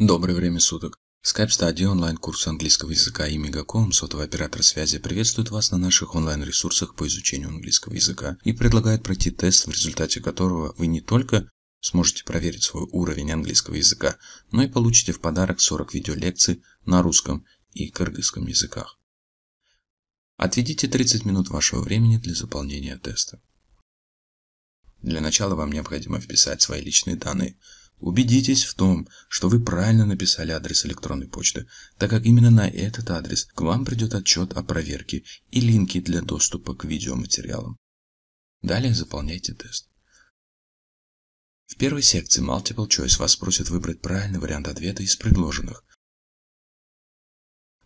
Доброе время суток. Skype Studio онлайн-курс английского языка и Мегаком, сотовый оператор связи, приветствует вас на наших онлайн-ресурсах по изучению английского языка и предлагает пройти тест, в результате которого вы не только сможете проверить свой уровень английского языка, но и получите в подарок 40 видеолекций на русском и кыргызском языках. Отведите 30 минут вашего времени для заполнения теста. Для начала вам необходимо вписать свои личные данные – Убедитесь в том, что вы правильно написали адрес электронной почты, так как именно на этот адрес к вам придет отчет о проверке и линки для доступа к видеоматериалам. Далее заполняйте тест. В первой секции Multiple Choice вас просят выбрать правильный вариант ответа из предложенных.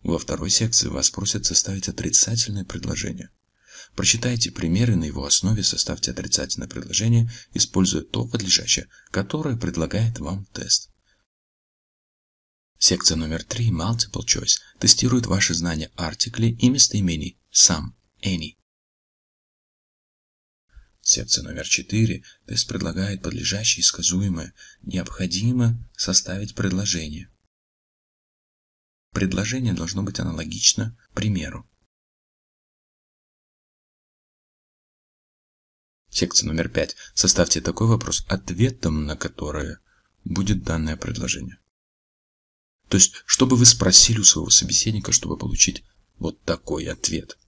Во второй секции вас просят составить отрицательное предложение. Прочитайте примеры, на его основе составьте отрицательное предложение, используя то подлежащее, которое предлагает вам тест. Секция номер 3 Multiple Choice тестирует ваши знания артиклей и местоимений some, any. Секция номер 4 тест предлагает подлежащее и сказуемое. Необходимо составить предложение. Предложение должно быть аналогично примеру. Секция номер 5. Составьте такой вопрос, ответом на который будет данное предложение. То есть, чтобы вы спросили у своего собеседника, чтобы получить вот такой ответ?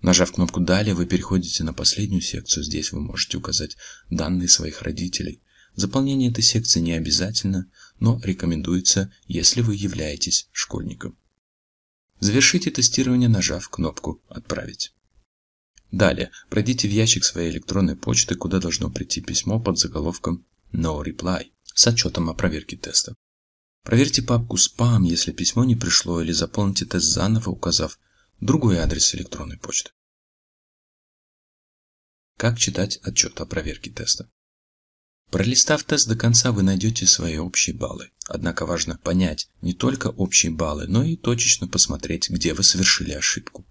Нажав кнопку «Далее», вы переходите на последнюю секцию. Здесь вы можете указать данные своих родителей. Заполнение этой секции не обязательно, но рекомендуется, если вы являетесь школьником. Завершите тестирование, нажав кнопку «Отправить». Далее пройдите в ящик своей электронной почты, куда должно прийти письмо под заголовком «No Reply» с отчетом о проверке теста. Проверьте папку «Спам», если письмо не пришло, или заполните тест заново, указав другой адрес электронной почты. Как читать отчет о проверке теста? Пролистав тест до конца, вы найдете свои общие баллы. Однако важно понять не только общие баллы, но и точечно посмотреть, где вы совершили ошибку.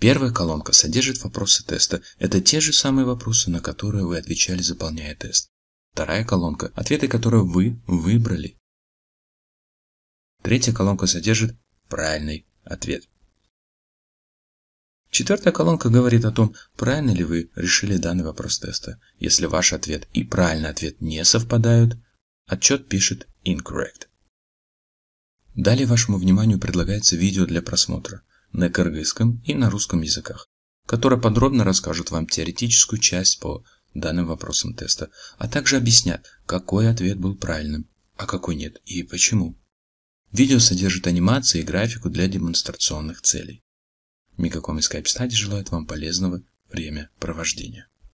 Первая колонка содержит вопросы теста. Это те же самые вопросы, на которые вы отвечали, заполняя тест. Вторая колонка – ответы, которые вы выбрали. Третья колонка содержит правильный ответ. Четвертая колонка говорит о том, правильно ли вы решили данный вопрос теста. Если ваш ответ и правильный ответ не совпадают, отчет пишет incorrect. Далее вашему вниманию предлагается видео для просмотра на кыргызском и на русском языках, которое подробно расскажет вам теоретическую часть по данным вопросам теста, а также объяснят, какой ответ был правильным, а какой нет и почему. Видео содержит анимации и графику для демонстрационных целей. Микаком и Скайп Стади желают вам полезного времяпровождения.